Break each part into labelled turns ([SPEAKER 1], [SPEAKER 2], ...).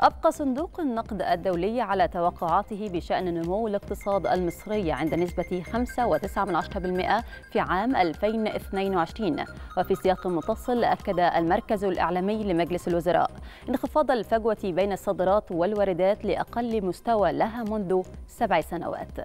[SPEAKER 1] أبقى صندوق النقد الدولي على توقعاته بشأن نمو الاقتصاد المصري عند نسبة 5.9% في عام 2022 وفي سياق متصل أكد المركز الإعلامي لمجلس الوزراء انخفاض الفجوة بين الصادرات والواردات لأقل مستوى لها منذ سبع سنوات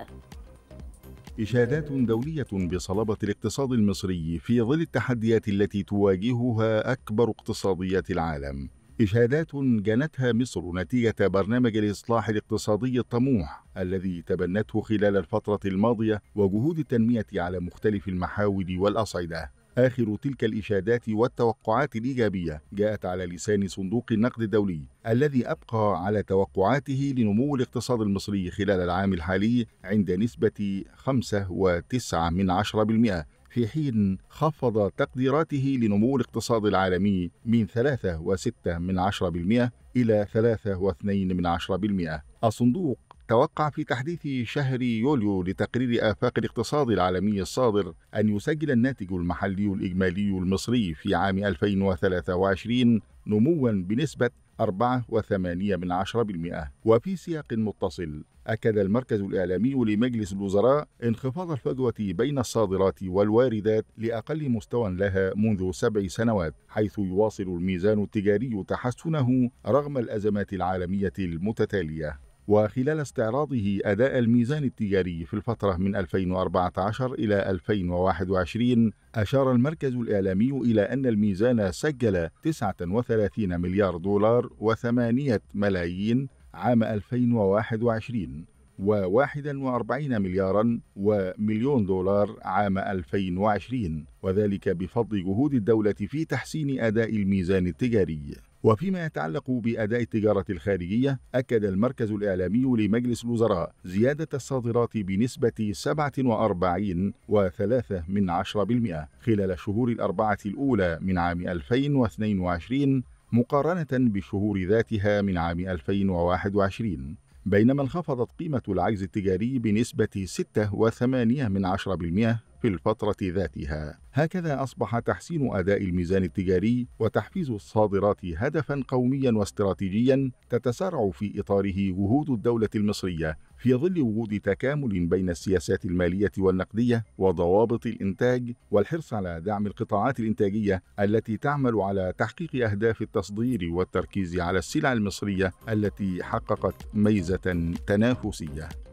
[SPEAKER 2] إشادات دولية بصلابة الاقتصاد المصري في ظل التحديات التي تواجهها أكبر اقتصاديات العالم إشهادات جنتها مصر نتيجة برنامج الإصلاح الاقتصادي الطموح الذي تبنته خلال الفترة الماضية وجهود التنمية على مختلف المحاور والأصعدة. آخر تلك الإشادات والتوقعات الإيجابية جاءت على لسان صندوق النقد الدولي الذي أبقى على توقعاته لنمو الاقتصاد المصري خلال العام الحالي عند نسبة 5.9 من في حين خفض تقديراته لنمو الاقتصاد العالمي من 3.6 من إلى 3.2 من الصندوق توقع في تحديث شهر يوليو لتقرير آفاق الاقتصاد العالمي الصادر أن يسجل الناتج المحلي الإجمالي المصري في عام 2023 نموا بنسبة 4.8% وفي سياق متصل أكد المركز الإعلامي لمجلس الوزراء انخفاض الفجوة بين الصادرات والواردات لأقل مستوى لها منذ سبع سنوات حيث يواصل الميزان التجاري تحسنه رغم الأزمات العالمية المتتالية وخلال استعراضه أداء الميزان التجاري في الفترة من 2014 إلى 2021 أشار المركز الإعلامي إلى أن الميزان سجل 39 مليار دولار و8 ملايين عام 2021 و41 مليارا ومليون دولار عام 2020 وذلك بفضل جهود الدولة في تحسين أداء الميزان التجاري وفيما يتعلق بأداء التجارة الخارجية أكد المركز الإعلامي لمجلس الوزراء زيادة الصادرات بنسبة 47.3 من خلال الشهور الأربعة الأولى من عام 2022 مقارنة بالشهور ذاتها من عام 2021 بينما انخفضت قيمة العجز التجاري بنسبة 6.8 من في الفترة ذاتها. هكذا أصبح تحسين أداء الميزان التجاري وتحفيز الصادرات هدفا قوميا واستراتيجيا تتسارع في إطاره جهود الدولة المصرية في ظل وجود تكامل بين السياسات المالية والنقدية وضوابط الإنتاج والحرص على دعم القطاعات الإنتاجية التي تعمل على تحقيق أهداف التصدير والتركيز على السلع المصرية التي حققت ميزة تنافسية.